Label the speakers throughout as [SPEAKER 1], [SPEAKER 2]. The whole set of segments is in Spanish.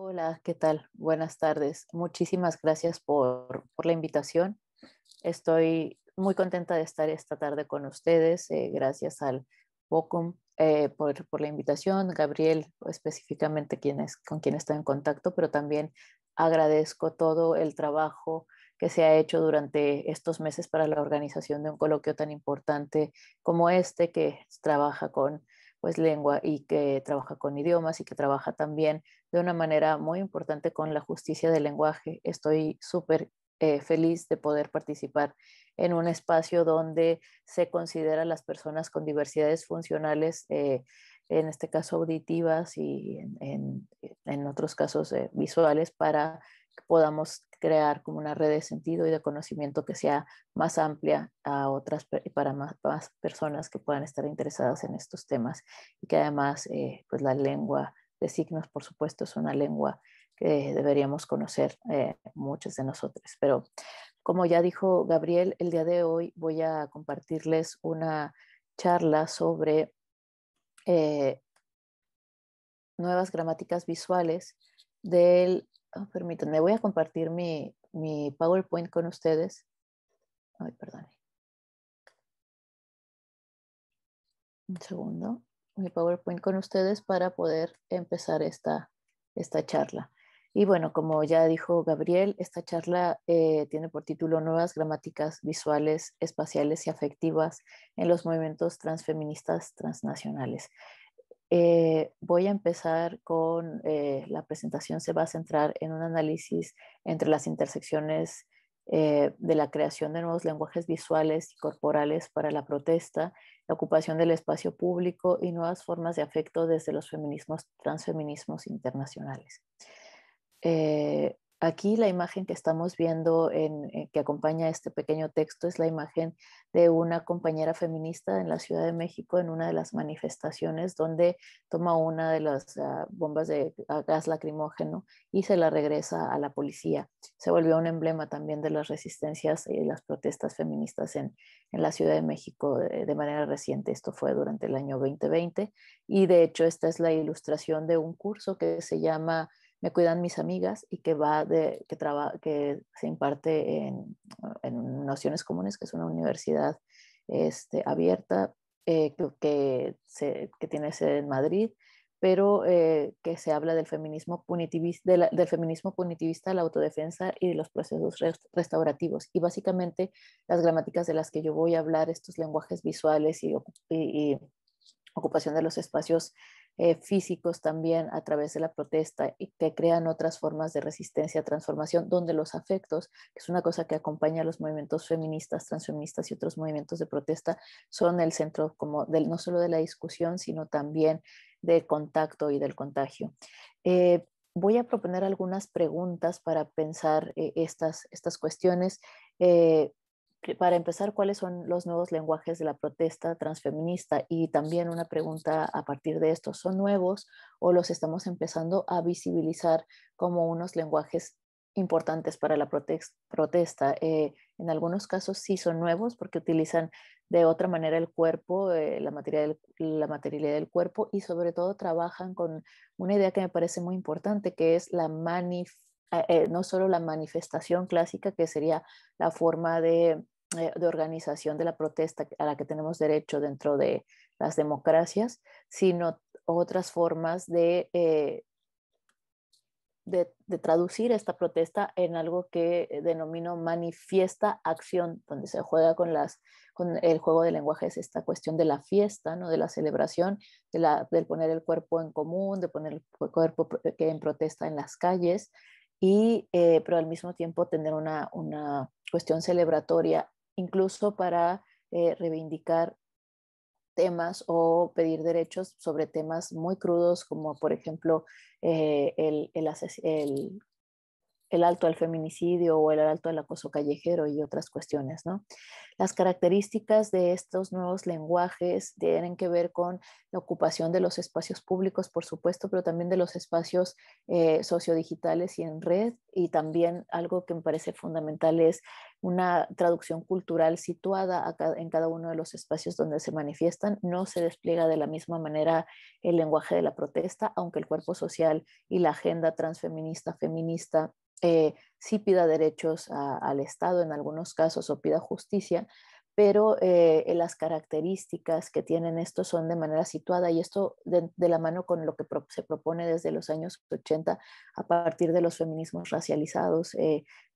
[SPEAKER 1] Hola, ¿qué tal? Buenas tardes. Muchísimas gracias por, la invitación. Estoy muy contenta de estar esta tarde con ustedes. Eh, gracias al BOCUM eh, por, la invitación, Gabriel específicamente con quien está en contacto, pero también agradezco todo el trabajo que se ha hecho durante estos meses para la organización de un coloquio tan importante como este que trabaja con pues lengua y que trabaja con idiomas y que trabaja también de una manera muy importante con la justicia del lenguaje. Estoy súper eh, feliz de poder participar en un espacio donde se considera a las personas con diversidades funcionales, eh, en este caso auditivas y en, otros casos eh, visuales, para que podamos crear como una red de sentido y de conocimiento que sea más amplia a otras para más, personas que puedan estar interesadas en estos temas y que además pues la lengua de signos, por supuesto, es una lengua que deberíamos conocer eh, muchos de nosotros. Pero como ya dijo Gabriel, el día de hoy voy a compartirles una charla sobre eh, nuevas gramáticas visuales del... Oh, permítanme, voy a compartir mi, mi PowerPoint con ustedes. Ay, perdón. Un segundo mi PowerPoint con ustedes para poder empezar esta, charla. Y bueno, como ya dijo Gabriel, esta charla eh, tiene por título Nuevas gramáticas visuales, espaciales y afectivas en los movimientos transfeministas transnacionales. Eh, voy a empezar con eh, la presentación, se va a centrar en un análisis entre las intersecciones de la creación de nuevos lenguajes visuales y corporales para la protesta la ocupación del espacio público y nuevas formas de afecto desde los feminismos transfeminismos internacionales. Eh, Aquí la imagen que estamos viendo eh, que acompaña este pequeño texto es la imagen de una compañera feminista en la Ciudad de México en una de las manifestaciones donde toma una de las ah, bombas de ah, gas lacrimógeno y se la regresa a la policía. Se volvió un emblema también de las resistencias y las protestas feministas en, la Ciudad de México eh, de manera reciente. Esto fue durante el año 2020 y de hecho esta es la ilustración de un curso que se llama me cuidan mis amigas y que va de, que, traba, que se imparte en, en, Nociones Comunes, que es una universidad este, abierta eh, que, se, que, tiene sede en Madrid, pero eh, que se habla del feminismo, punitivista, la, del feminismo punitivista, la autodefensa y de los procesos restaurativos. Y básicamente las gramáticas de las que yo voy a hablar, estos lenguajes visuales y ocupación de los espacios eh, físicos también a través de la protesta y que crean otras formas de resistencia, transformación, donde los afectos, que es una cosa que acompaña a los movimientos feministas, transfeministas y otros movimientos de protesta, son el centro como del, no solo de la discusión, sino también del contacto y del contagio. Eh, voy a proponer algunas preguntas para pensar eh, estas, estas cuestiones para empezar, ¿cuáles son los nuevos lenguajes de la protesta transfeminista? Y también una pregunta a partir de esto, ¿son nuevos o los estamos empezando a visibilizar como unos lenguajes importantes para la protesta? Eh, en algunos casos sí son nuevos porque utilizan de otra manera el cuerpo, eh, la, la materialidad del cuerpo y sobre todo trabajan con una idea que me parece muy importante, que es la manifestación eh, eh, no solo la manifestación clásica, que sería la forma eh, de, organización de la protesta a la que tenemos derecho dentro de las democracias, sino otras formas de, de, traducir esta protesta en algo que denomino manifiesta acción, donde se juega con, con el juego de lenguajes, esta cuestión de la fiesta, ¿no? de la celebración, de del poner el cuerpo en común, de poner el cuerpo que en protesta en las calles, y, eh, pero al mismo tiempo tener una, cuestión celebratoria, incluso para eh, reivindicar temas o pedir derechos sobre temas muy crudos, como por ejemplo eh, el, el, el, el alto al feminicidio o el alto al acoso callejero y otras cuestiones, ¿no? Las características de estos nuevos lenguajes tienen que ver con la ocupación de los espacios públicos, por supuesto, pero también de los espacios eh, sociodigitales y en red. Y también algo que me parece fundamental es una traducción cultural situada en cada uno de los espacios donde se manifiestan. No se despliega de la misma manera el lenguaje de la protesta, aunque el cuerpo social y la agenda transfeminista, feminista, eh, sí pida derechos al Estado en algunos casos o pida justicia, pero eh, eh, las características que tienen estos son de manera situada y esto de, la mano con lo que se propone desde los años 80 a partir de los feminismos racializados,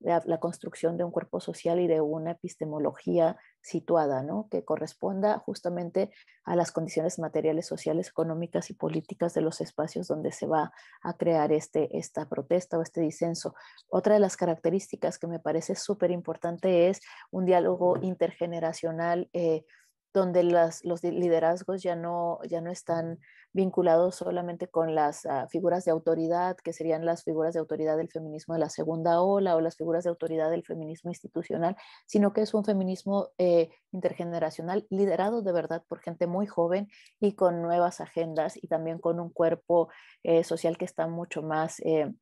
[SPEAKER 1] la, construcción de un cuerpo social y de una epistemología situada, ¿no? que corresponda justamente a las condiciones materiales, sociales, económicas y políticas de los espacios donde se va a crear este, esta protesta o este disenso. Otra de las características que me parece súper importante es un diálogo intergeneracional eh, donde las, los liderazgos ya no, ya no están vinculado solamente con las ah, figuras de autoridad, que serían las figuras de autoridad del feminismo de la segunda ola o las figuras de autoridad del feminismo institucional, sino que es un feminismo eh, intergeneracional liderado de verdad por gente muy joven y con nuevas agendas y también con un cuerpo eh, social que está mucho más... Eh,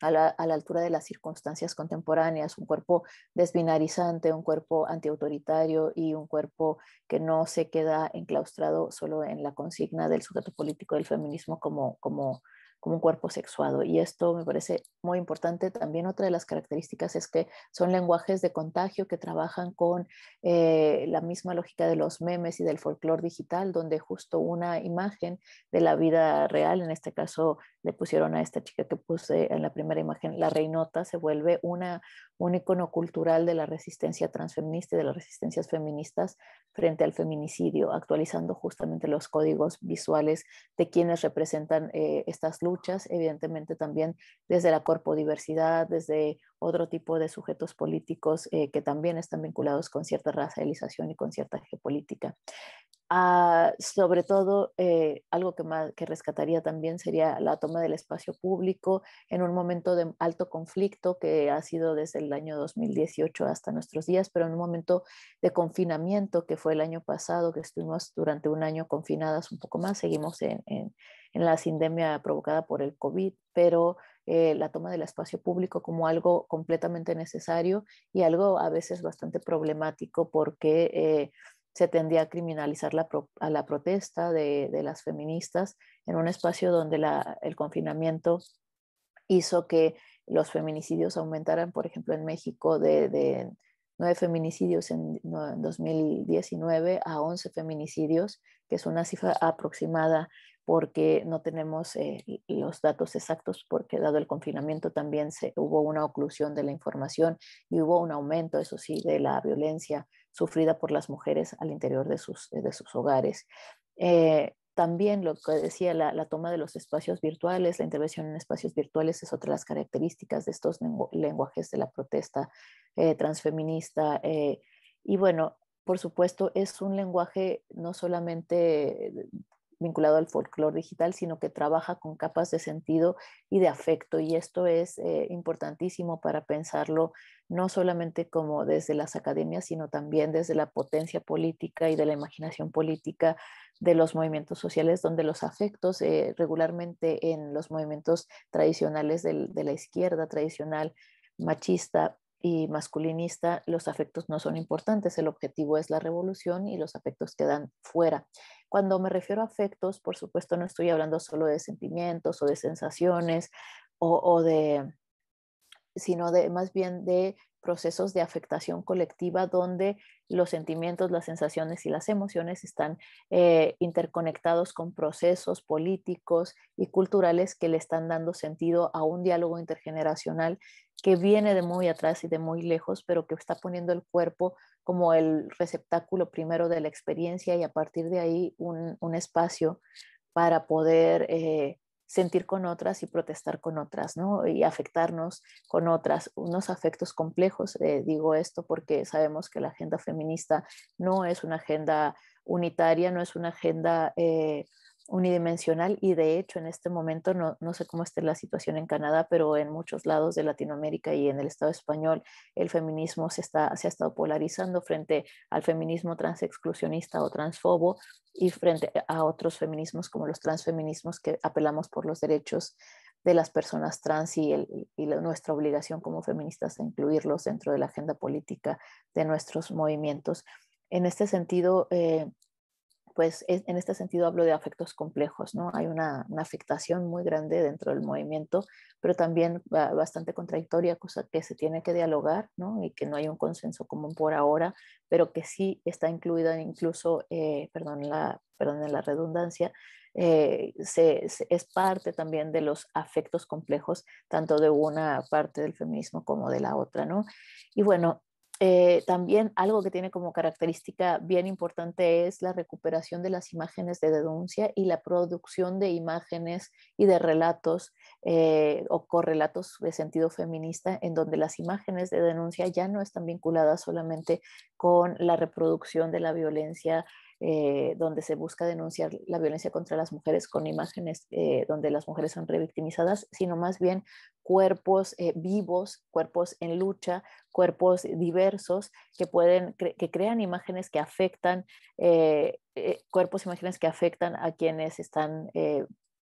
[SPEAKER 1] a la, altura de las circunstancias contemporáneas, un cuerpo desbinarizante, un cuerpo antiautoritario y un cuerpo que no se queda enclaustrado solo en la consigna del sujeto político del feminismo como, como como un cuerpo sexuado. Y esto me parece muy importante. También otra de las características es que son lenguajes de contagio que trabajan con eh, la misma lógica de los memes y del folclore digital, donde justo una imagen de la vida real, en este caso le pusieron a esta chica que puse en la primera imagen, la reinota, se vuelve una, un icono cultural de la resistencia transfeminista y de las resistencias feministas frente al feminicidio, actualizando justamente los códigos visuales de quienes representan eh, estas luces Muchas evidentemente también desde la corpodiversidad, desde otro tipo de sujetos políticos eh, que también están vinculados con cierta racialización y con cierta geopolítica. Ah, sobre todo, eh, algo que, que rescataría también sería la toma del espacio público en un momento de alto conflicto que ha sido desde el año 2018 hasta nuestros días, pero en un momento de confinamiento que fue el año pasado, que estuvimos durante un año confinadas un poco más, seguimos en, en, en la sindemia provocada por el COVID, pero eh, la toma del espacio público como algo completamente necesario y algo a veces bastante problemático porque eh, se tendía a criminalizar la a la protesta de, las feministas en un espacio donde el confinamiento hizo que los feminicidios aumentaran, por ejemplo, en México de, nueve feminicidios en, en, 2019 a 11 feminicidios, que es una cifra aproximada porque no tenemos eh, los datos exactos, porque dado el confinamiento también se, hubo una oclusión de la información y hubo un aumento, eso sí, de la violencia sufrida por las mujeres al interior de sus, de sus hogares. Eh, también lo que decía, la, toma de los espacios virtuales, la intervención en espacios virtuales es otra de las características de estos lenguajes de la protesta eh, transfeminista. y bueno, por supuesto, es un lenguaje no solamente vinculado al folclore digital, sino que trabaja con capas de sentido y de afecto. Y esto es eh, importantísimo para pensarlo no solamente como desde las academias, sino también desde la potencia política y de la imaginación política de los movimientos sociales, donde los afectos eh, regularmente en los movimientos tradicionales de la izquierda tradicional machista y masculinista, los afectos no son importantes, el objetivo es la revolución y los afectos quedan fuera. Cuando me refiero a afectos, por supuesto, no estoy hablando solo de sentimientos o de sensaciones o, de, sino de más bien de procesos de afectación colectiva donde los sentimientos, las sensaciones y las emociones están eh, interconectados con procesos políticos y culturales que le están dando sentido a un diálogo intergeneracional que viene de muy atrás y de muy lejos, pero que está poniendo el cuerpo como el receptáculo primero de la experiencia y a partir de ahí un, espacio para poder eh, sentir con otras y protestar con otras, ¿no? Y afectarnos con otras, unos afectos complejos. Eh, digo esto porque sabemos que la agenda feminista no es una agenda unitaria, no es una agenda... Eh, unidimensional y de hecho en este momento no, no, sé cómo esté la situación en Canadá, pero en muchos lados de Latinoamérica y en el Estado español el feminismo se, está, se ha estado polarizando frente al feminismo transexclusionista o transfobo y frente a otros feminismos como los transfeminismos que apelamos por los derechos de las personas trans y, nuestra obligación como feministas a incluirlos dentro de la agenda política de nuestros movimientos. En este sentido, eh, pues en este sentido hablo de afectos complejos, ¿no? Hay una, afectación muy grande dentro del movimiento, pero también bastante contradictoria, cosa que se tiene que dialogar, ¿no? Y que no hay un consenso común por ahora, pero que sí está incluida incluso, eh, perdón, la, perdón en la redundancia, eh, es parte también de los afectos complejos, tanto de una parte del feminismo como de la otra, ¿no? Y bueno, eh, también algo que tiene como característica bien importante es la recuperación de las imágenes de denuncia y la producción de imágenes y de relatos eh, o correlatos de sentido feminista en donde las imágenes de denuncia ya no están vinculadas solamente con la reproducción de la violencia eh, donde se busca denunciar la violencia contra las mujeres con imágenes donde las mujeres son revictimizadas, sino más bien cuerpos eh, vivos, cuerpos en lucha, cuerpos diversos que pueden que crean imágenes que afectan eh, eh, cuerpos, e imágenes que afectan a quienes están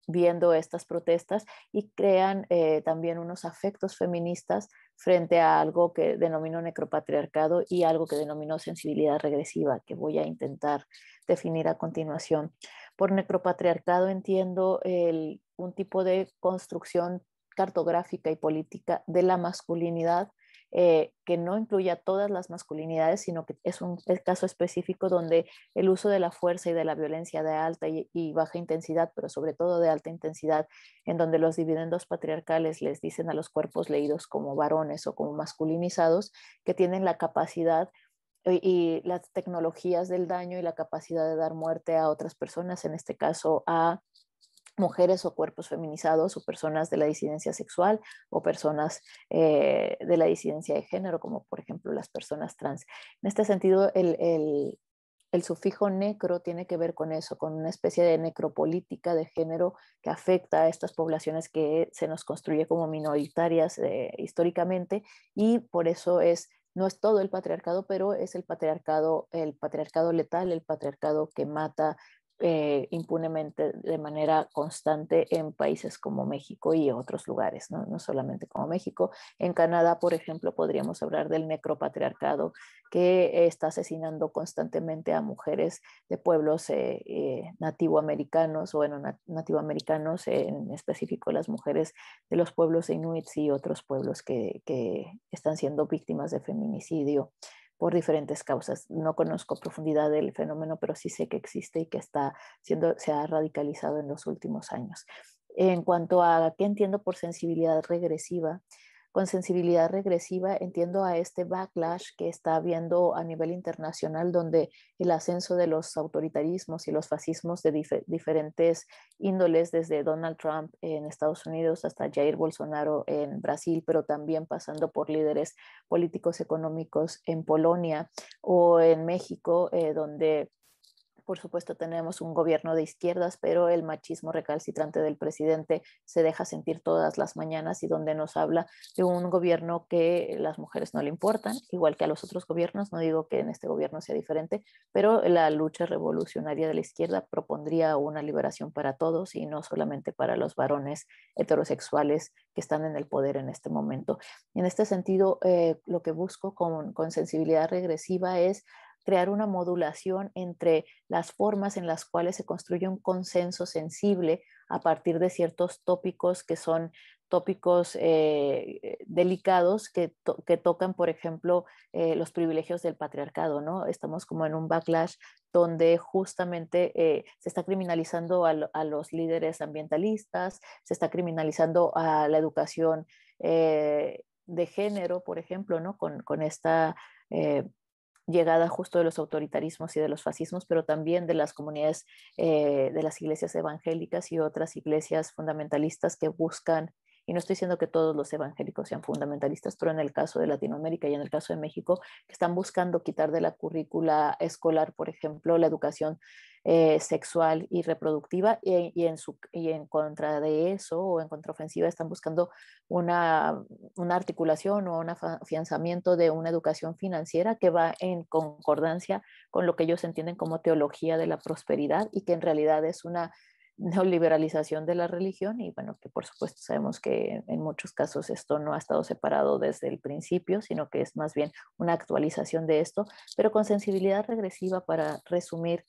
[SPEAKER 1] viendo estas protestas y crean también unos afectos feministas frente a algo que denomino necropatriarcado y algo que denomino sensibilidad regresiva, que voy a intentar definir a continuación. Por necropatriarcado entiendo un tipo de construcción cartográfica y política de la masculinidad eh, que no incluye a todas las masculinidades, sino que es un caso específico donde el uso de la fuerza y de la violencia de alta y, baja intensidad, pero sobre todo de alta intensidad, en donde los dividendos patriarcales les dicen a los cuerpos leídos como varones o como masculinizados que tienen la capacidad y las tecnologías del daño y la capacidad de dar muerte a otras personas, en este caso a mujeres o cuerpos feminizados o personas de la disidencia sexual o personas eh, de la disidencia de género, como por ejemplo las personas trans. En este sentido, el, sufijo necro tiene que ver con eso, con una especie de necropolítica de género que afecta a estas poblaciones que se nos construye como minoritarias eh, históricamente y por eso es no es todo el patriarcado, pero es el patriarcado, el patriarcado letal, el patriarcado que mata, eh, impunemente de manera constante en países como México y otros lugares, ¿no? solamente como México. En Canadá, por ejemplo, podríamos hablar del necropatriarcado que está asesinando constantemente a mujeres de pueblos eh, eh, nativoamericanos, bueno, nativoamericanos en específico las mujeres de los pueblos inuits y otros pueblos que están siendo víctimas de feminicidio por diferentes causas. No conozco profundidad del fenómeno, pero sí sé que existe y que está siendo, se ha radicalizado en los últimos años. En cuanto a qué entiendo por sensibilidad regresiva, con sensibilidad regresiva entiendo a este backlash que está habiendo a nivel internacional, donde el ascenso de los autoritarismos y los fascismos de diferentes índoles, desde Donald Trump en Estados Unidos hasta Jair Bolsonaro en Brasil, pero también pasando por líderes políticos económicos en Polonia o en México, eh, donde por supuesto, tenemos un gobierno de izquierdas, pero el machismo recalcitrante del presidente se deja sentir todas las mañanas y donde nos habla de un gobierno que las mujeres no le importan, igual que a los otros gobiernos. No digo que en este gobierno sea diferente, pero la lucha revolucionaria de la izquierda propondría una liberación para todos y no solamente para los varones heterosexuales que están en el poder en este momento. En este sentido, eh, lo que busco con sensibilidad regresiva es crear una modulación entre las formas en las cuales se construye un consenso sensible a partir de ciertos tópicos que son tópicos eh, eh, delicados que, tocan, por ejemplo, eh, los privilegios del patriarcado, ¿no? Estamos como en un backlash donde justamente se está criminalizando a, los líderes ambientalistas, se está criminalizando a la educación de género, por ejemplo, ¿no? Con, con esta llegada justo de los autoritarismos y de los fascismos, pero también de las comunidades, eh, de las iglesias evangélicas y otras iglesias fundamentalistas que buscan, y no estoy diciendo que todos los evangélicos sean fundamentalistas, pero en el caso de Latinoamérica y en el caso de México, que están buscando quitar de la currícula escolar, por ejemplo, la educación eh, sexual y reproductiva eh, y, en su, y, en contra de eso o en contraofensiva están buscando una, una articulación o un afianzamiento de una educación financiera que va en concordancia con lo que ellos entienden como teología de la prosperidad y que en realidad es una neoliberalización de la religión y bueno, que por supuesto sabemos que en muchos casos esto no ha estado separado desde el principio, sino que es más bien una actualización de esto, pero con sensibilidad regresiva para resumir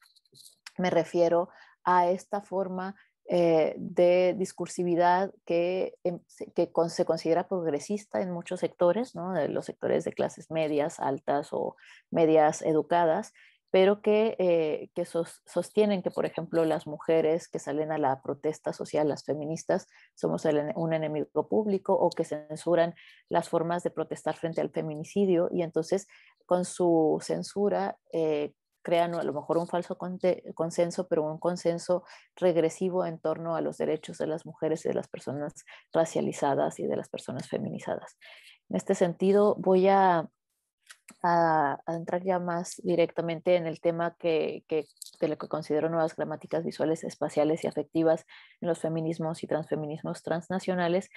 [SPEAKER 1] me refiero a esta forma eh, de discursividad que, em, que se considera progresista en muchos sectores, de los sectores de clases medias, altas o medias educadas, pero que, eh, sostienen que, por ejemplo, las mujeres que salen a la protesta social, las feministas, somos un enemigo público o que censuran las formas de protestar frente al feminicidio y entonces con su censura eh, crean a lo mejor un falso consenso, pero un consenso regresivo en torno a los derechos de las mujeres y de las personas racializadas y de las personas feminizadas. En este sentido, voy a, a, entrar ya más directamente en el tema que, que de lo que considero nuevas gramáticas visuales, espaciales y afectivas en los feminismos y transfeminismos transnacionales,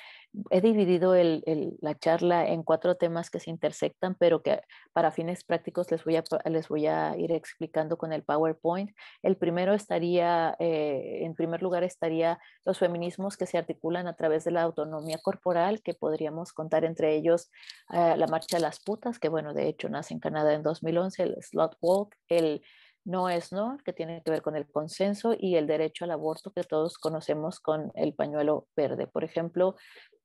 [SPEAKER 1] he dividido la charla en cuatro temas que se intersectan, pero que para fines prácticos les voy a, les voy a ir explicando con el PowerPoint. El primero estaría, eh, en primer lugar, estaría los feminismos que se articulan a través de la autonomía corporal, que podríamos contar entre ellos eh, la marcha de las putas, que bueno, de hecho nace en Canadá en 2011, el Slot Walk, el no es no, que tiene que ver con el consenso y el derecho al aborto que todos conocemos con el pañuelo verde. Por ejemplo,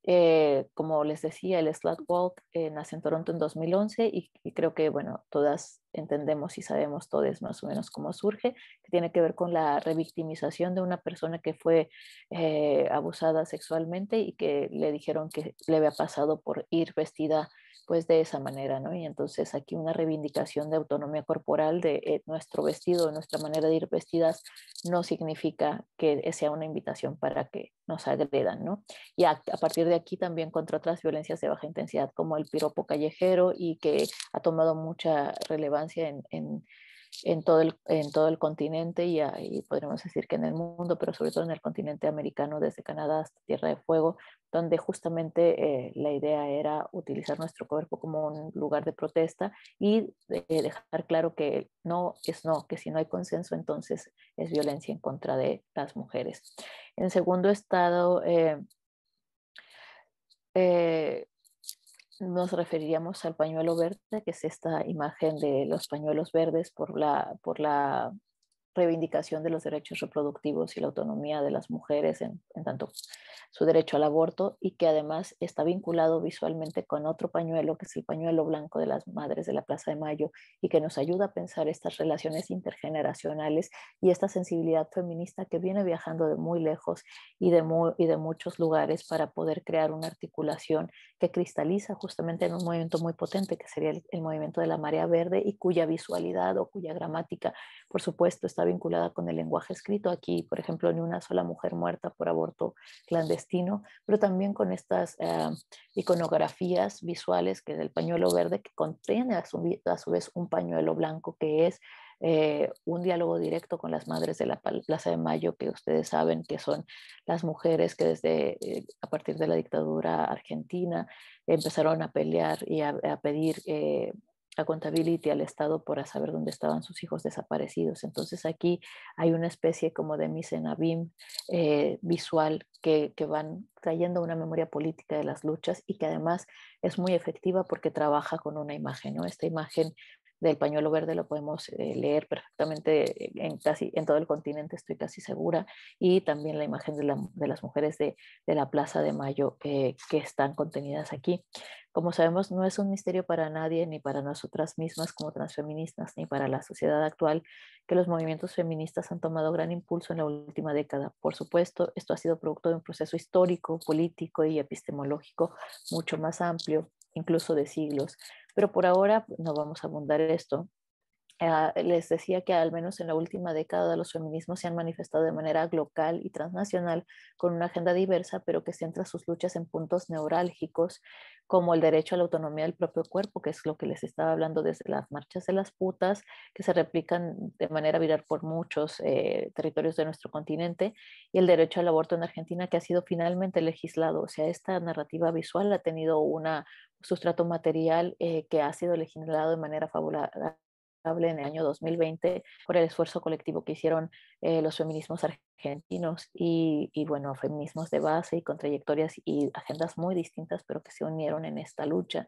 [SPEAKER 1] eh, como les decía, el Slut Walk eh, nace en Toronto en 2011 y, creo que, bueno, todas entendemos y sabemos todos más o menos cómo surge, que tiene que ver con la revictimización de una persona que fue eh, abusada sexualmente y que le dijeron que le había pasado por ir vestida pues de esa manera, ¿no? Y entonces aquí una reivindicación de autonomía corporal de eh, nuestro vestido, de nuestra manera de ir vestidas, no significa que sea una invitación para que nos agredan, ¿no? Y a, partir de aquí también contra otras violencias de baja intensidad como el piropo callejero y que ha tomado mucha relevancia en, todo, el, en todo el continente y, ahí podríamos decir que en el mundo, pero sobre todo en el continente americano, desde Canadá hasta Tierra de Fuego, donde justamente eh, la idea era utilizar nuestro cuerpo como un lugar de protesta y eh, dejar claro que no es no, que si no hay consenso entonces es violencia en contra de las mujeres. En segundo estado, eh, eh, nos referiríamos al pañuelo verde, que es esta imagen de los pañuelos verdes por la, por la reivindicación de los derechos reproductivos y la autonomía de las mujeres en, tanto su derecho al aborto y que además está vinculado visualmente con otro pañuelo que es el pañuelo blanco de las madres de la Plaza de Mayo y que nos ayuda a pensar estas relaciones intergeneracionales y esta sensibilidad feminista que viene viajando de muy lejos y de, y de muchos lugares para poder crear una articulación que cristaliza justamente en un movimiento muy potente que sería el, el movimiento de la marea verde y cuya visualidad o cuya gramática por supuesto está vinculada con el lenguaje escrito. Aquí, por ejemplo, ni una sola mujer muerta por aborto clandestino, pero también con estas eh, iconografías visuales que es el pañuelo verde que contiene a su, vez un pañuelo blanco que es eh, un diálogo directo con las madres de la Plaza de Mayo, que ustedes saben que son las mujeres que desde eh, a partir de la dictadura argentina empezaron a pelear y a, pedir eh, Accountability al Estado para saber dónde estaban sus hijos desaparecidos. Entonces aquí hay una especie como de misenabim eh, visual que, que van trayendo una memoria política de las luchas y que además es muy efectiva porque trabaja con una imagen, ¿no? Esta imagen del pañuelo verde lo podemos eh, leer perfectamente eh, en casi en todo el continente, estoy casi segura, y también la imagen de, las mujeres de, la Plaza de Mayo eh, que están contenidas aquí. Como sabemos, no es un misterio para nadie, ni para nosotras mismas como transfeministas, ni para la sociedad actual, que los movimientos feministas han tomado gran impulso en la última década. Por supuesto, esto ha sido producto de un proceso histórico, político y epistemológico mucho más amplio, incluso de siglos pero por ahora pues, no vamos a abundar esto. Ah, les decía que al menos en la última década los feminismos se han manifestado de manera local y transnacional con una agenda diversa, pero que centra sus luchas en puntos neurálgicos como el derecho a la autonomía del propio cuerpo, que es lo que les estaba hablando desde las marchas de las putas, que se replican de manera viral por muchos eh, territorios de nuestro continente, y el derecho al aborto en Argentina, que ha sido finalmente legislado. O sea, esta narrativa visual ha tenido un sustrato material eh, que ha sido legislado de manera favorable en el año 2020 por el esfuerzo colectivo que hicieron eh, los feminismos argentinos y, y, bueno, feminismos de base y con trayectorias y agendas muy distintas, pero que se unieron en esta lucha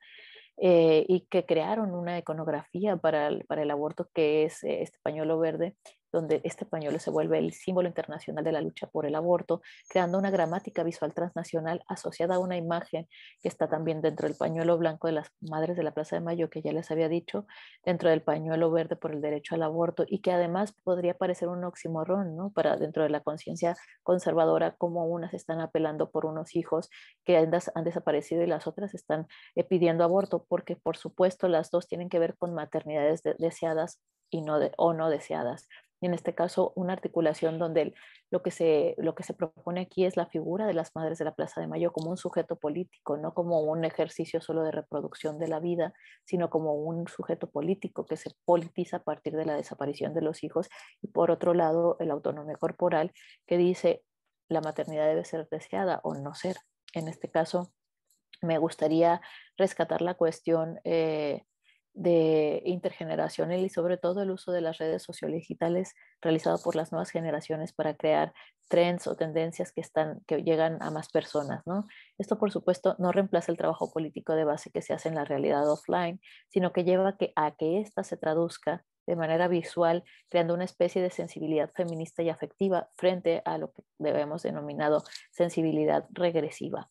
[SPEAKER 1] eh, y que crearon una iconografía para el, aborto que es español eh, este pañuelo verde donde este pañuelo se vuelve el símbolo internacional de la lucha por el aborto, creando una gramática visual transnacional asociada a una imagen que está también dentro del pañuelo blanco de las madres de la Plaza de Mayo, que ya les había dicho, dentro del pañuelo verde por el derecho al aborto, y que además podría parecer un oxímoron, ¿no? Para dentro de la conciencia conservadora, como unas están apelando por unos hijos que han, desaparecido y las otras están eh, pidiendo aborto, porque por supuesto las dos tienen que ver con maternidades deseadas y no o no deseadas y en este caso una articulación donde lo, que se, lo que se propone aquí es la figura de las madres de la Plaza de Mayo como un sujeto político, no como un ejercicio solo de reproducción de la vida, sino como un sujeto político que se politiza a partir de la desaparición de los hijos y por otro lado el autonomía corporal que dice la maternidad debe ser deseada o no ser. En este caso me gustaría rescatar la cuestión eh, de intergeneracional y sobre todo el uso de las redes sociodigitales realizado por las nuevas generaciones para crear trends o tendencias que, están, que llegan a más personas. ¿no? Esto, por supuesto, no reemplaza el trabajo político de base que se hace en la realidad offline, sino que lleva que, a que ésta se traduzca de manera visual, creando una especie de sensibilidad feminista y afectiva frente a lo que debemos denominado sensibilidad regresiva.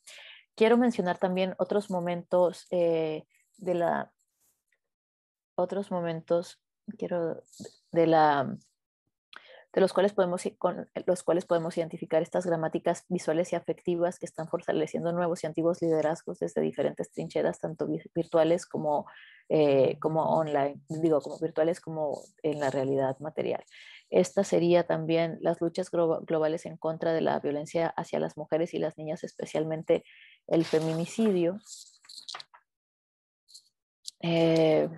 [SPEAKER 1] Quiero mencionar también otros momentos eh, de la otros momentos quiero de la de los cuales podemos con los cuales podemos identificar estas gramáticas visuales y afectivas que están fortaleciendo nuevos y antiguos liderazgos desde diferentes trincheras tanto virtuales como eh, como online digo como virtuales como en la realidad material esta sería también las luchas globales en contra de la violencia hacia las mujeres y las niñas especialmente el feminicidio eh,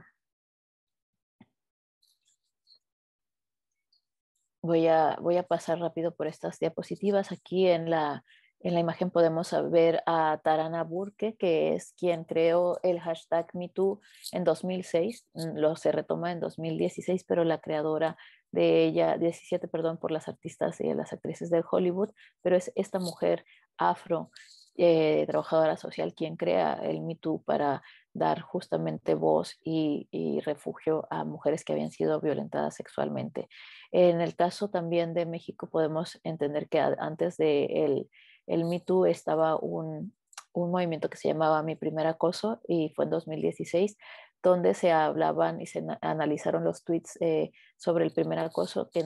[SPEAKER 1] Voy a, voy a pasar rápido por estas diapositivas. Aquí en la, en la imagen podemos ver a Tarana Burke, que es quien creó el hashtag MeToo en 2006. Mm, lo se retoma en 2016, pero la creadora de ella, 17, perdón, por las artistas y las actrices de Hollywood, pero es esta mujer afro, eh, trabajadora social, quien crea el MeToo para dar justamente voz y, refugio a mujeres que habían sido violentadas sexualmente. En el caso también de México podemos entender que antes de el, el Me estaba un, movimiento que se llamaba Mi Primer Acoso y fue en 2016, donde se hablaban y se analizaron los tweets eh, sobre el primer acoso, que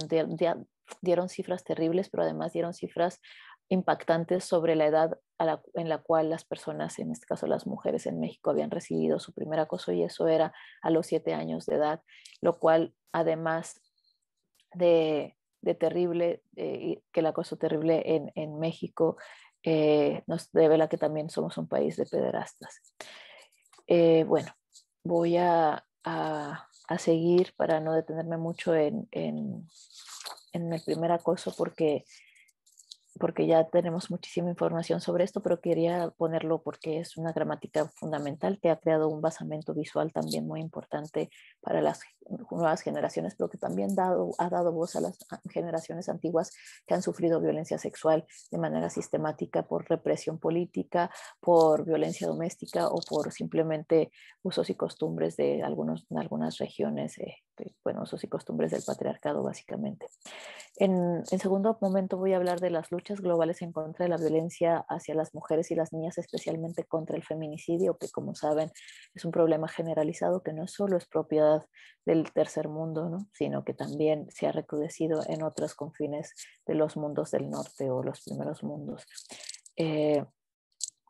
[SPEAKER 1] dieron cifras terribles, pero además dieron cifras impactantes sobre la edad en la cual las personas, en este caso las mujeres en México, habían recibido su primer acoso y eso era a los siete años de edad, lo cual además de, terrible, eh, que el acoso terrible en, México eh, nos revela que también somos un país de pederastas. Eh, bueno, voy a, seguir para no detenerme mucho en, en, en el primer acoso porque porque ya tenemos muchísima información sobre esto, pero quería ponerlo porque es una gramática fundamental que ha creado un basamento visual también muy importante para las nuevas generaciones, pero que también ha dado voz a las generaciones antiguas que han sufrido violencia sexual de manera sistemática por represión política, por violencia doméstica o por simplemente usos y costumbres de algunos, en algunas regiones eh, bueno, usos y costumbres del patriarcado, básicamente. En, segundo momento voy a hablar de las luchas globales en contra de la violencia hacia las mujeres y las niñas, especialmente contra el feminicidio, que como saben es un problema generalizado que no solo es propiedad del tercer mundo, ¿no? sino que también se ha recrudecido en otros confines de los mundos del norte o los primeros mundos. Eh,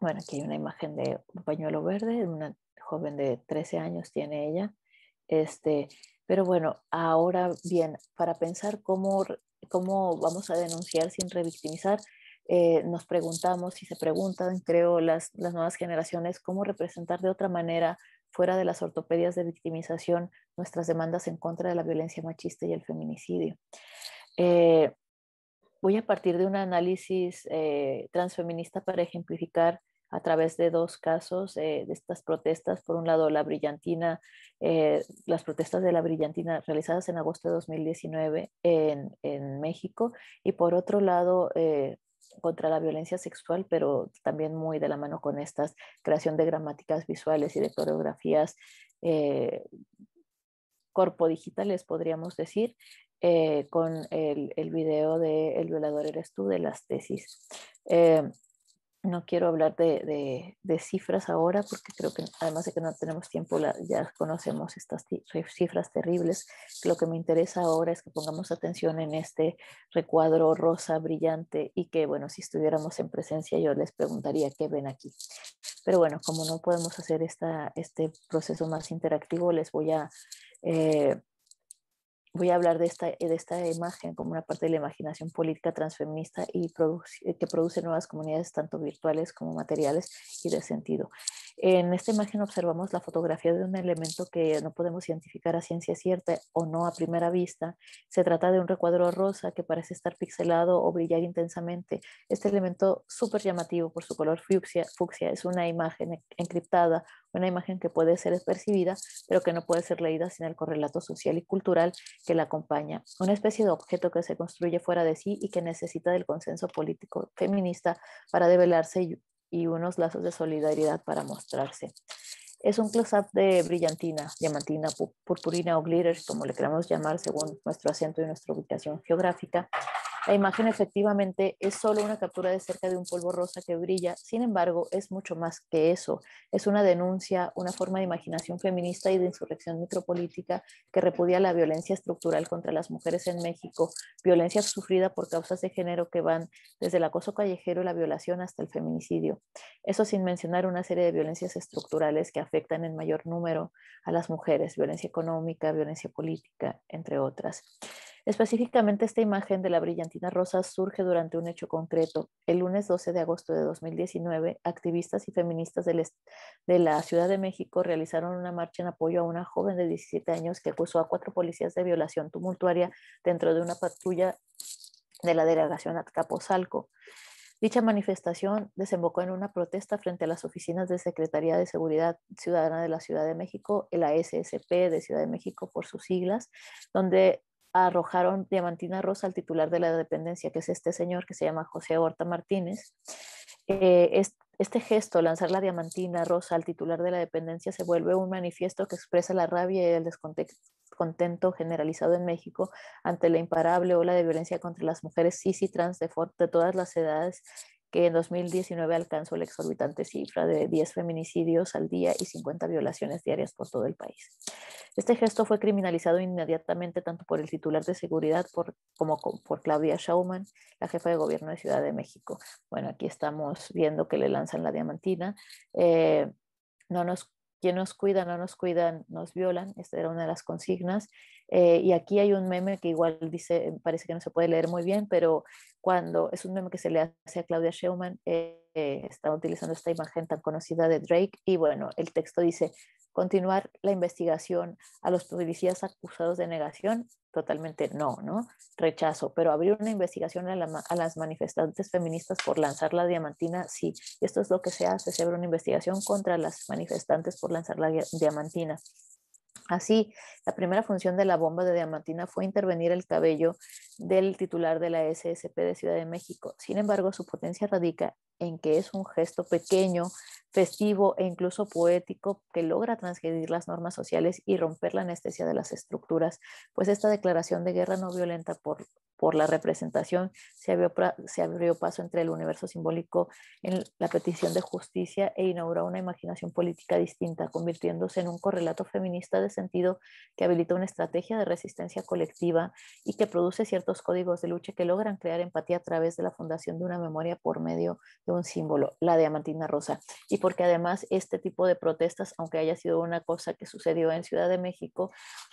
[SPEAKER 1] bueno, aquí hay una imagen de un pañuelo verde, una joven de 13 años tiene ella. Este, pero bueno, ahora bien, para pensar cómo, vamos a denunciar sin revictimizar, eh, nos preguntamos y se preguntan, creo, las, las nuevas generaciones, cómo representar de otra manera, fuera de las ortopedias de victimización, nuestras demandas en contra de la violencia machista y el feminicidio. Eh, voy a partir de un análisis eh, transfeminista para ejemplificar a través de dos casos eh, de estas protestas. Por un lado, la brillantina, eh, las protestas de la brillantina realizadas en agosto de 2019 en, México y por otro lado, eh, contra la violencia sexual, pero también muy de la mano con estas creación de gramáticas visuales y de coreografías corpo digitales, podríamos decir, con el, el video de El violador eres tú de las tesis no quiero hablar de, cifras ahora porque creo que además de que no tenemos tiempo, ya conocemos estas cifras terribles. Lo que me interesa ahora es que pongamos atención en este recuadro rosa brillante y que, bueno, si estuviéramos en presencia yo les preguntaría qué ven aquí. Pero bueno, como no podemos hacer esta, este proceso más interactivo, les voy a... Eh, voy a hablar de esta, eh, esta imagen como una parte de la imaginación política transfeminista y eh, que produce nuevas comunidades tanto virtuales como materiales y de sentido. En esta imagen observamos la fotografía de un elemento que no podemos identificar a ciencia cierta o no a primera vista. Se trata de un recuadro rosa que parece estar pixelado o brillar intensamente. Este elemento súper llamativo por su color fucsia, fucsia es una imagen encriptada una imagen que puede ser percibida, pero que no puede ser leída sin el correlato social y cultural que la acompaña, una especie de objeto que se construye fuera de sí y que necesita del consenso político feminista para develarse y unos lazos de solidaridad para mostrarse es un close-up de brillantina, diamantina, purpurina o glitter, como le queremos llamar según nuestro acento y nuestra ubicación geográfica, la imagen efectivamente es solo una captura de cerca de un polvo rosa que brilla, sin embargo, es mucho más que eso. Es una denuncia, una forma de imaginación feminista y de insurrección micropolítica que repudia la violencia estructural contra las mujeres en México, violencia sufrida por causas de género que van desde el acoso callejero y la violación hasta el feminicidio. Eso sin mencionar una serie de violencias estructurales que afectan en mayor número a las mujeres, violencia económica, violencia política, entre otras. Específicamente esta imagen de la brillantina rosa surge durante un hecho concreto. El lunes 12 de agosto de 2019, activistas y feministas de la Ciudad de México realizaron una marcha en apoyo a una joven de 17 años que acusó a cuatro policías de violación tumultuaria dentro de una patrulla de la delegación Atcapozalco. Dicha manifestación desembocó en una protesta frente a las oficinas de Secretaría de Seguridad Ciudadana de la Ciudad de México, la ASSP de Ciudad de México por sus siglas, donde arrojaron diamantina rosa al titular de la dependencia, que es este señor que se llama José Horta Martínez. Eh, este, gesto, lanzar la diamantina rosa al titular de la dependencia, se vuelve un manifiesto que expresa la rabia y el descontento generalizado en México ante la imparable ola de violencia contra las mujeres cis y trans de todas las edades que en 2019 alcanzó la exorbitante cifra de 10 feminicidios al día y 50 violaciones diarias por todo el país. Este gesto fue criminalizado inmediatamente tanto por el titular de seguridad como por Claudia Schauman, la jefa de gobierno de Ciudad de México. Bueno, aquí estamos viendo que le lanzan la diamantina. Eh, no nos, quien nos cuida, no nos cuidan, nos violan. Esta era una de las consignas. Eh, y aquí hay un meme que igual dice, parece que no se puede leer muy bien, pero cuando es un meme que se le hace a Claudia Schumann, eh, eh estaba utilizando esta imagen tan conocida de Drake y bueno, el texto dice, continuar la investigación a los policías acusados de negación, totalmente no, ¿no? Rechazo, pero abrir una investigación a, a, las manifestantes feministas por lanzar la diamantina, sí, esto es lo que se hace, se abre una investigación contra las manifestantes por lanzar la diamantina. Así, la primera función de la bomba de diamantina fue intervenir el cabello del titular de la SSP de Ciudad de México. Sin embargo, su potencia radica en que es un gesto pequeño, festivo e incluso poético que logra transgredir las normas sociales y romper la anestesia de las estructuras, pues esta declaración de guerra no violenta por por la representación, se abrió, paso entre el universo simbólico en la petición de justicia e inauguró una imaginación política distinta, convirtiéndose en un correlato feminista de sentido que habilita una estrategia de resistencia colectiva y que produce ciertos códigos de lucha que logran crear empatía a través de la fundación de una memoria por medio de un símbolo, la diamantina rosa. Y porque además este tipo de protestas, aunque haya sido una cosa que sucedió en Ciudad de México,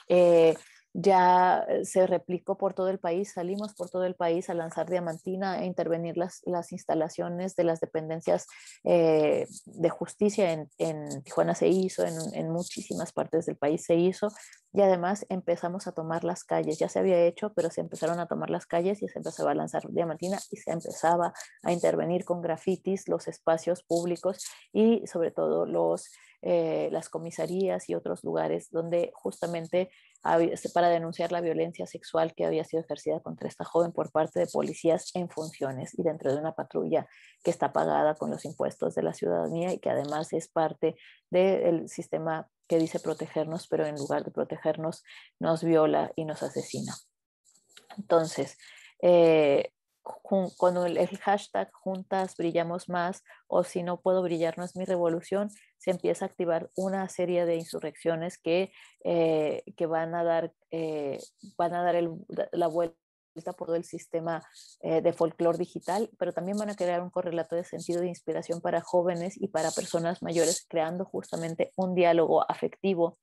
[SPEAKER 1] eh, ya eh, se replicó por todo el país, salimos por todo el país a lanzar diamantina, e intervenir las, las instalaciones de las dependencias eh, de justicia en, en, Tijuana se hizo, en, en, muchísimas partes del país se hizo y además empezamos a tomar las calles, ya se había hecho, pero se empezaron a tomar las calles y se empezaba a lanzar diamantina y se empezaba a intervenir con grafitis los espacios públicos y sobre todo los, eh, las comisarías y otros lugares donde justamente para denunciar la violencia sexual que había sido ejercida contra esta joven por parte de policías en funciones y dentro de una patrulla que está pagada con los impuestos de la ciudadanía y que además es parte del sistema que dice protegernos, pero en lugar de protegernos nos viola y nos asesina. Entonces, eh, con el hashtag juntas brillamos más o si no puedo brillar no es mi revolución, se empieza a activar una serie de insurrecciones que, eh, que van a dar, eh, van a dar la vuelta por todo el sistema eh, de folclore digital, pero también van a crear un correlato de sentido de inspiración para jóvenes y para personas mayores, creando justamente un diálogo afectivo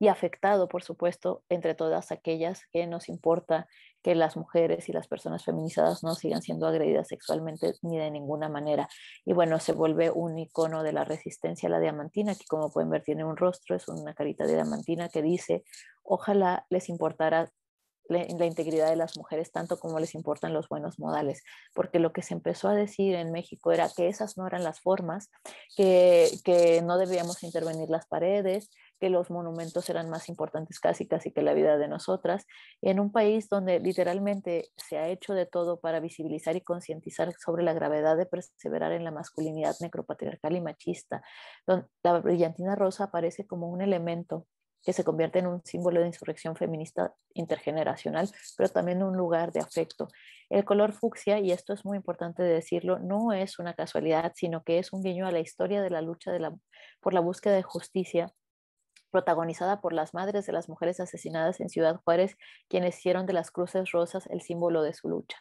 [SPEAKER 1] y afectado, por supuesto, entre todas aquellas que nos importa que las mujeres y las personas feminizadas no sigan siendo agredidas sexualmente ni de ninguna manera. Y bueno, se vuelve un icono de la resistencia a la diamantina, que como pueden ver tiene un rostro, es una carita de diamantina que dice, ojalá les importara la integridad de las mujeres tanto como les importan los buenos modales, porque lo que se empezó a decir en México era que esas no eran las formas, que, que no debíamos intervenir las paredes, que los monumentos eran más importantes casi, casi que la vida de nosotras, en un país donde literalmente se ha hecho de todo para visibilizar y concientizar sobre la gravedad de perseverar en la masculinidad necropatriarcal y machista, donde la brillantina rosa aparece como un elemento que se convierte en un símbolo de insurrección feminista intergeneracional, pero también un lugar de afecto. El color fucsia, y esto es muy importante decirlo, no es una casualidad, sino que es un guiño a la historia de la lucha por la búsqueda de justicia protagonizada por las madres de las mujeres asesinadas en Ciudad Juárez, quienes hicieron de las cruces rosas el símbolo de su lucha.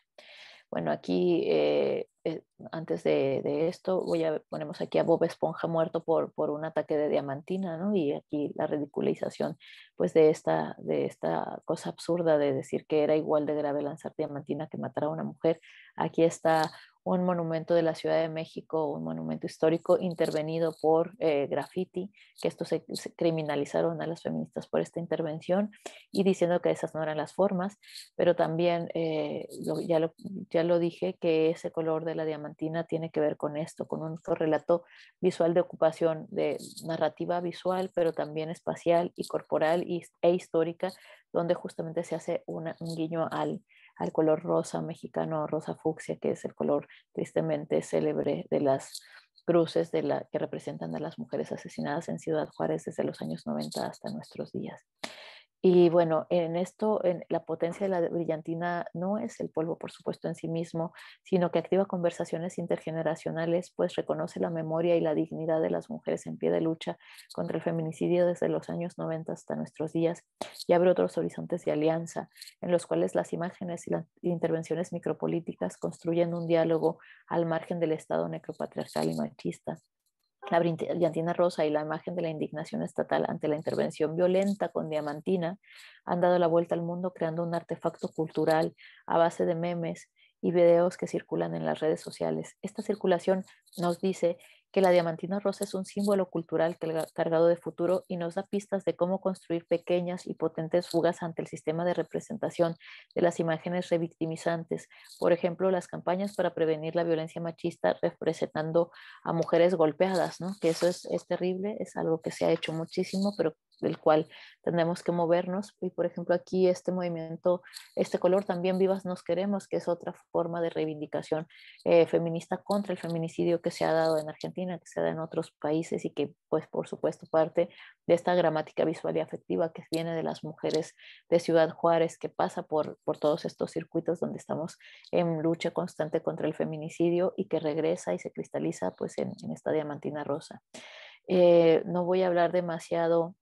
[SPEAKER 1] Bueno, aquí, eh, eh, antes de, esto, voy a, ponemos aquí a Bob Esponja muerto por, por un ataque de diamantina, ¿no? Y aquí la ridiculización, pues, de esta, de esta cosa absurda de decir que era igual de grave lanzar diamantina que matar a una mujer. Aquí está un monumento de la Ciudad de México, un monumento histórico intervenido por eh, graffiti, que esto se, criminalizaron a las feministas por esta intervención y diciendo que esas no eran las formas, pero también, eh, ya, lo, dije, que ese color de la diamantina tiene que ver con esto, con un correlato visual de ocupación, de narrativa visual, pero también espacial y corporal e histórica, donde justamente se hace un guiño al al color rosa mexicano, rosa fucsia, que es el color tristemente célebre de las cruces de la, que representan a las mujeres asesinadas en Ciudad Juárez desde los años 90 hasta nuestros días. Y bueno, en esto, en la potencia de la brillantina no es el polvo, por supuesto, en sí mismo, sino que activa conversaciones intergeneracionales, pues reconoce la memoria y la dignidad de las mujeres en pie de lucha contra el feminicidio desde los años 90 hasta nuestros días y abre otros horizontes de alianza, en los cuales las imágenes y las intervenciones micropolíticas construyen un diálogo al margen del Estado necropatriarcal y machista la brillantina rosa y la imagen de la indignación estatal ante la intervención violenta con diamantina han dado la vuelta al mundo creando un artefacto cultural a base de memes y videos que circulan en las redes sociales. Esta circulación nos dice que la diamantina rosa es un símbolo cultural cargado de futuro y nos da pistas de cómo construir pequeñas y potentes fugas ante el sistema de representación de las imágenes revictimizantes. Por ejemplo, las campañas para prevenir la violencia machista representando a mujeres golpeadas, ¿no? que eso es, es terrible, es algo que se ha hecho muchísimo, pero del cual tenemos que movernos. Y por ejemplo, aquí este movimiento, este color también Vivas Nos Queremos, que es otra forma de reivindicación eh, feminista contra el feminicidio que se ha dado en Argentina, que se da en otros países y que pues por supuesto parte de esta gramática visual y afectiva que viene de las mujeres de Ciudad Juárez, que pasa por, todos estos circuitos donde estamos en lucha constante contra el feminicidio y que regresa y se cristaliza pues en, esta diamantina rosa. Eh, no voy a hablar demasiado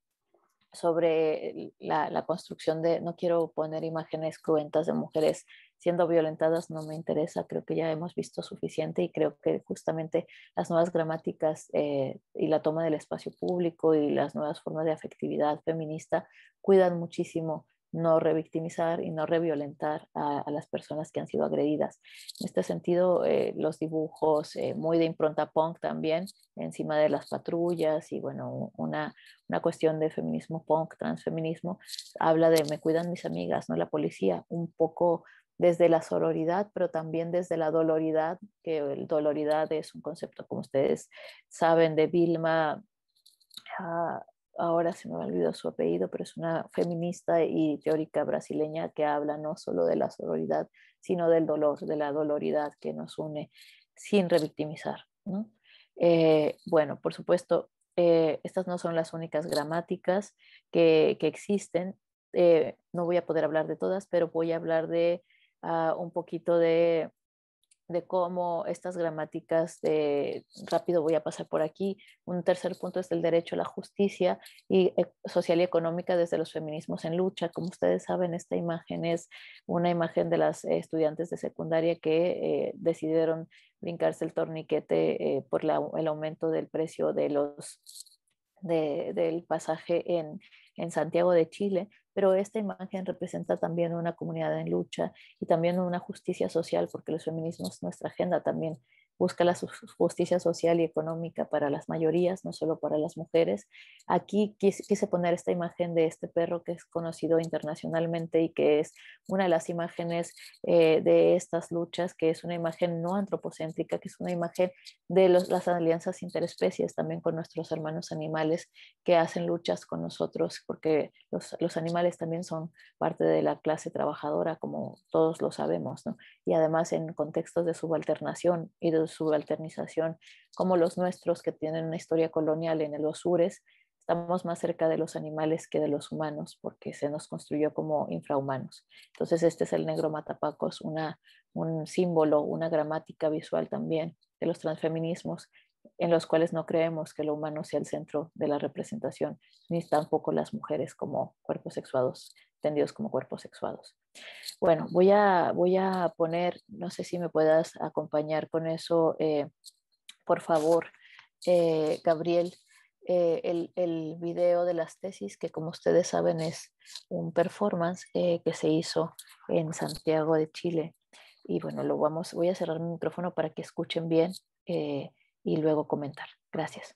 [SPEAKER 1] sobre la, construcción de, no quiero poner imágenes cruentas de mujeres siendo violentadas, no me interesa, creo que ya hemos visto suficiente y creo que justamente las nuevas gramáticas eh, y la toma del espacio público y las nuevas formas de afectividad feminista cuidan muchísimo no revictimizar y no reviolentar a, las personas que han sido agredidas. En este sentido, eh, los dibujos eh, muy de impronta punk también, encima de las patrullas y bueno, una, cuestión de feminismo punk, transfeminismo, habla de me cuidan mis amigas, no la policía, un poco desde la sororidad, pero también desde la doloridad, que el doloridad es un concepto, como ustedes saben, de Vilma. Ah, ahora se me ha olvidado su apellido, pero es una feminista y teórica brasileña que habla no solo de la sororidad, sino del dolor, de la doloridad que nos une sin revictimizar. Eh, bueno, por supuesto, eh, estas no son las únicas gramáticas que, existen. Eh, no voy a poder hablar de todas, pero voy a hablar de ah, un poquito de de cómo estas gramáticas de rápido voy a pasar por aquí. Un tercer punto es el derecho a la justicia y social y económica desde los feminismos en lucha. Como ustedes saben, esta imagen es una imagen de las estudiantes de secundaria que eh, decidieron brincarse el torniquete eh, por el aumento del precio de los, del pasaje en, en Santiago de Chile, pero esta imagen representa también una comunidad en lucha y también una justicia social, porque los feminismos, nuestra agenda también busca la justicia social y económica para las mayorías, no solo para las mujeres. Aquí quise, poner esta imagen de este perro que es conocido internacionalmente y que es una de las imágenes eh, de estas luchas, que es una imagen no antropocéntrica, que es una imagen de las alianzas interespecies también con nuestros hermanos animales que hacen luchas con nosotros, porque los, los animales también son parte de la clase trabajadora, como todos lo sabemos, ¿no? y además en contextos de subalternación y de subalternización como los nuestros que tienen una historia colonial en el Osures, estamos más cerca de los animales que de los humanos porque se nos construyó como infrahumanos. Entonces este es el negro matapacos, una, un símbolo, una gramática visual también de los transfeminismos en los cuales no creemos que lo humano sea el centro de la representación, ni tampoco las mujeres como cuerpos sexuados, tendidos como cuerpos sexuados. Bueno, voy a, voy a poner, no sé si me puedas acompañar con eso, eh, por favor, eh, Gabriel, eh, el, el, video de las tesis, que como ustedes saben es un performance que se hizo en Santiago de Chile. Y bueno, lo vamos, voy a cerrar mi micrófono para que escuchen bien y luego comentar. Gracias.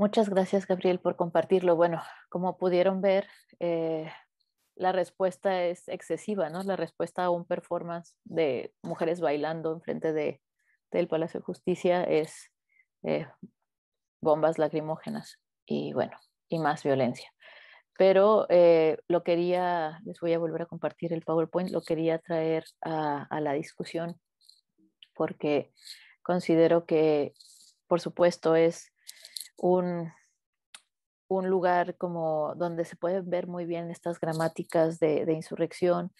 [SPEAKER 1] Muchas gracias, Gabriel, por compartirlo. Bueno, como pudieron ver, eh, la respuesta es excesiva, ¿no? La respuesta a un performance de mujeres bailando enfrente de, del Palacio de Justicia es eh, bombas lacrimógenas y, bueno, y más violencia. Pero eh, lo quería, les voy a volver a compartir el PowerPoint, lo quería traer a, a la discusión porque considero que, por supuesto, es un, lugar como donde se pueden ver muy bien estas gramáticas de, insurrección,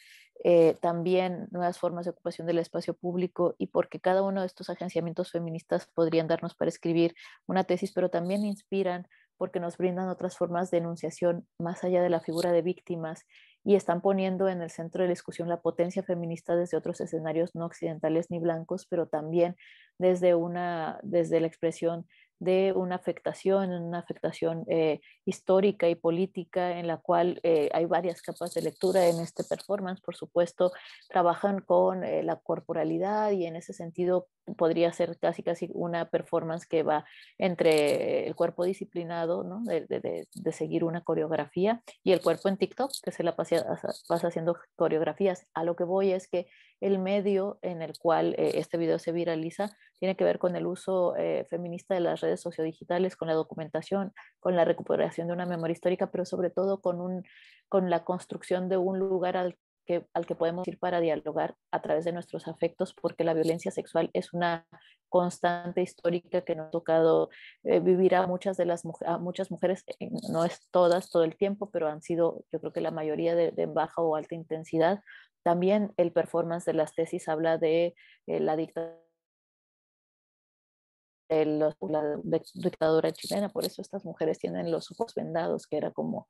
[SPEAKER 1] eh, también nuevas formas de ocupación del espacio público y porque cada uno de estos agenciamientos feministas podrían darnos para escribir una tesis, pero también inspiran porque nos brindan otras formas de enunciación más allá de la figura de víctimas y están poniendo en el centro de la discusión la potencia feminista desde otros escenarios no occidentales ni blancos, pero también desde, una, desde la expresión de una afectación, una afectación eh, histórica y política en la cual eh, hay varias capas de lectura en este performance, por supuesto, trabajan con eh, la corporalidad y en ese sentido podría ser casi casi una performance que va entre el cuerpo disciplinado de, seguir una coreografía y el cuerpo en TikTok que se la pasa, pasa haciendo coreografías. A lo que voy es que el medio en el cual eh, este video se viraliza tiene que ver con el uso eh, feminista de las redes sociodigitales, con la documentación, con la recuperación de una memoria histórica, pero sobre todo con, un, con la construcción de un lugar al que, al que podemos ir para dialogar a través de nuestros afectos, porque la violencia sexual es una constante histórica que no ha tocado eh, vivir a muchas de las muchas mujeres, no es todas todo el tiempo, pero han sido yo creo que la mayoría de, de baja o alta intensidad también el performance de las tesis habla de eh, la dictadura de la dictadura chilena, por eso estas mujeres tienen los ojos vendados, que era como,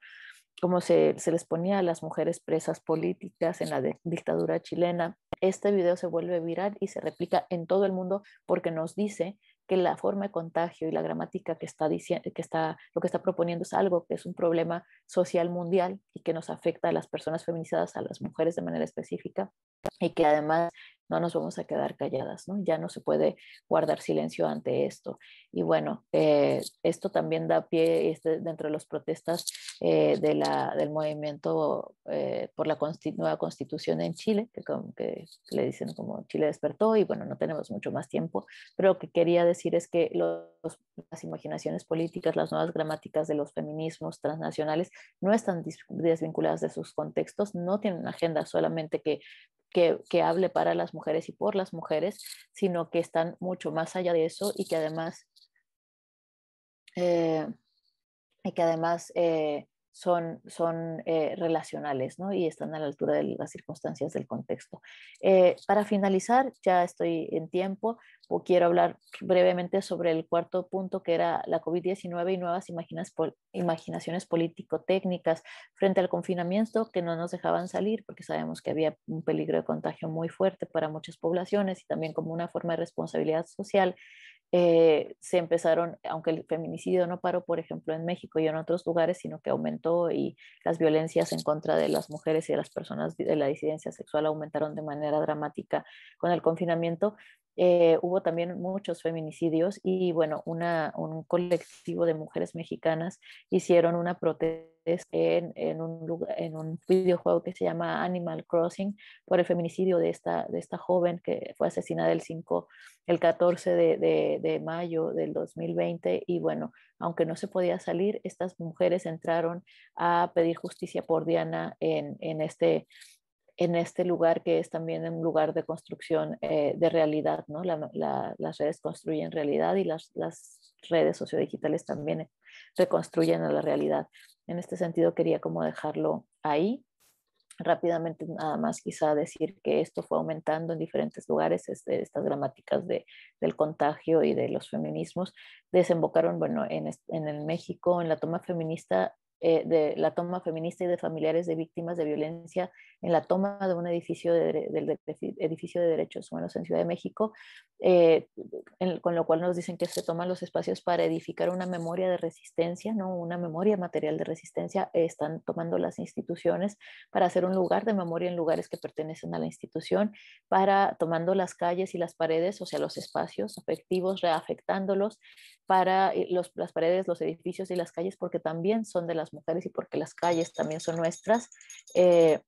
[SPEAKER 1] como se, les ponía a las mujeres presas políticas en la dictadura chilena. Este video se vuelve viral y se replica en todo el mundo porque nos dice que la forma de contagio y la gramática que está diciendo, que está, lo que está proponiendo es algo que es un problema social mundial y que nos afecta a las personas feminizadas, a las mujeres de manera específica, y que además no nos vamos a quedar calladas, ¿no? Ya no se puede guardar silencio ante esto. Y bueno, eh, esto también da pie este, dentro de las protestas eh, del movimiento eh, por la nueva constitución en Chile, que, le dicen como Chile despertó y bueno, no tenemos mucho más tiempo, pero lo que quería decir es que las imaginaciones políticas, las nuevas gramáticas de los feminismos transnacionales no están desvinculadas de sus contextos, no tienen una agenda solamente que que, hable para las mujeres y por las mujeres, sino que están mucho más allá de eso y que además, eh, y que además eh, son, eh, relacionales ¿no? y están a la altura de las circunstancias del contexto. Eh, para finalizar, ya estoy en tiempo, o quiero hablar brevemente sobre el cuarto punto que era la COVID-19 y nuevas imaginaciones político-técnicas frente al confinamiento que no nos dejaban salir porque sabemos que había un peligro de contagio muy fuerte para muchas poblaciones y también como una forma de responsabilidad social eh, se empezaron, aunque el feminicidio no paró, por ejemplo, en México y en otros lugares, sino que aumentó y las violencias en contra de las mujeres y de las personas de la disidencia sexual aumentaron de manera dramática con el confinamiento, eh, hubo también muchos feminicidios y bueno, una, un colectivo de mujeres mexicanas hicieron una protesta en, en, un en un videojuego que se llama Animal Crossing por el feminicidio de esta, de esta joven que fue asesinada el 5, el 14 de, de, mayo del 2020 y bueno, aunque no se podía salir, estas mujeres entraron a pedir justicia por Diana en, en este en este lugar que es también un lugar de construcción eh, de realidad, ¿no? las redes construyen realidad y las, redes sociodigitales también reconstruyen a la realidad. En este sentido quería como dejarlo ahí. Rápidamente nada más quizá decir que esto fue aumentando en diferentes lugares, este, estas gramáticas del contagio y de los feminismos desembocaron, bueno, en, el México, en la toma feminista eh, de la toma feminista y de familiares de víctimas de violencia en la toma de un edificio de, del edificio de derechos humanos en Ciudad de México, eh, con lo cual nos dicen que se toman los espacios para edificar una memoria de resistencia, ¿no? una memoria material de resistencia, están tomando las instituciones para hacer un lugar de memoria en lugares que pertenecen a la institución, para tomando las calles y las paredes, o sea, los espacios afectivos, reafectándolos, para eh, los, las paredes, los edificios y las calles, porque también son de las mujeres y porque las calles también son nuestras. Eh,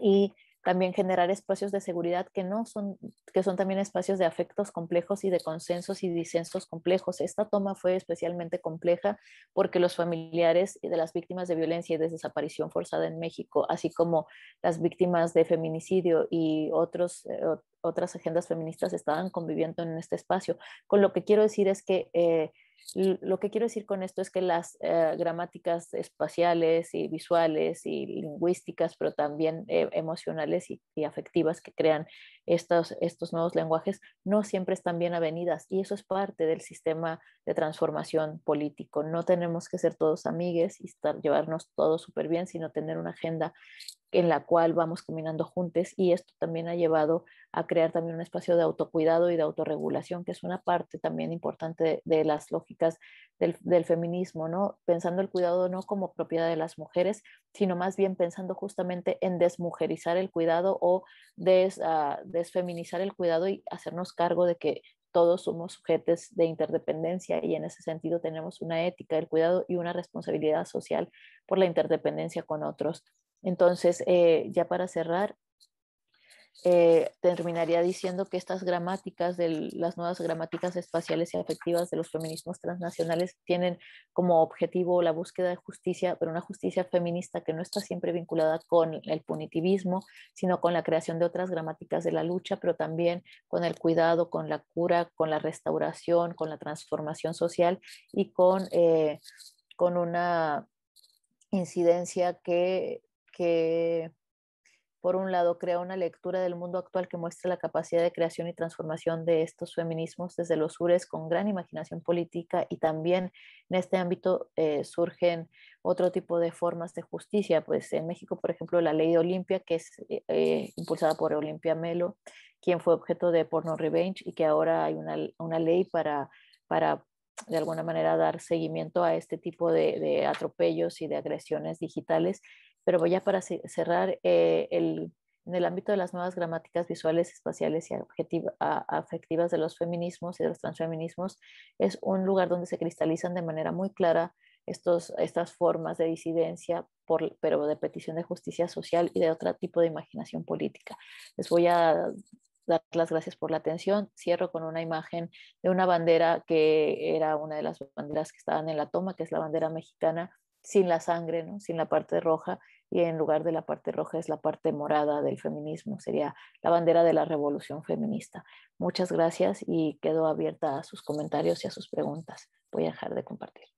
[SPEAKER 1] y también generar espacios de seguridad que no son, que son también espacios de afectos complejos y de consensos y disensos complejos. Esta toma fue especialmente compleja porque los familiares de las víctimas de violencia y de desaparición forzada en México, así como las víctimas de feminicidio y eh, otras agendas feministas estaban conviviendo en este espacio. Con lo que quiero decir es que eh, lo que quiero decir con esto es que las eh, gramáticas espaciales y visuales y lingüísticas, pero también eh, emocionales y, afectivas que crean estos, estos nuevos lenguajes, no siempre están bien avenidas y eso es parte del sistema de transformación político. No tenemos que ser todos amigues y estar, llevarnos todos súper bien, sino tener una agenda en la cual vamos caminando juntos y esto también ha llevado a crear también un espacio de autocuidado y de autorregulación, que es una parte también importante de, las lógicas del, feminismo, ¿no? Pensando el cuidado no como propiedad de las mujeres, sino más bien pensando justamente en desmujerizar el cuidado o ah, desfeminizar el cuidado y hacernos cargo de que todos somos sujetos de interdependencia y en ese sentido tenemos una ética del cuidado y una responsabilidad social por la interdependencia con otros. Entonces, eh, ya para cerrar, eh, terminaría diciendo que estas gramáticas, de las nuevas gramáticas espaciales y afectivas de los feminismos transnacionales tienen como objetivo la búsqueda de justicia, pero una justicia feminista que no está siempre vinculada con el punitivismo, sino con la creación de otras gramáticas de la lucha, pero también con el cuidado, con la cura, con la restauración, con la transformación social y con, eh, con una incidencia que que por un lado, crea una lectura del mundo actual que muestra la capacidad de creación y transformación de estos feminismos desde los sures con gran imaginación política y también en este ámbito eh, surgen otro tipo de formas de justicia. Pues en México, por ejemplo, la ley de Olimpia, que es eh, eh, impulsada por Olimpia Melo, quien fue objeto de porno revenge y que ahora hay una, ley para, de alguna manera dar seguimiento a este tipo de, atropellos y de agresiones digitales pero ya para cerrar, eh, el, en el ámbito de las nuevas gramáticas visuales, espaciales y afectivas de los feminismos y de los transfeminismos, es un lugar donde se cristalizan de manera muy clara estos, estas formas de disidencia, por, pero de petición de justicia social y de otro tipo de imaginación política. Les voy a dar las gracias por la atención. Cierro con una imagen de una bandera que era una de las banderas que estaban en la toma, que es la bandera mexicana sin la sangre, ¿no? sin la parte roja, y en lugar de la parte roja es la parte morada del feminismo, sería la bandera de la revolución feminista. Muchas gracias y quedo abierta a sus comentarios y a sus preguntas. Voy a dejar de compartir.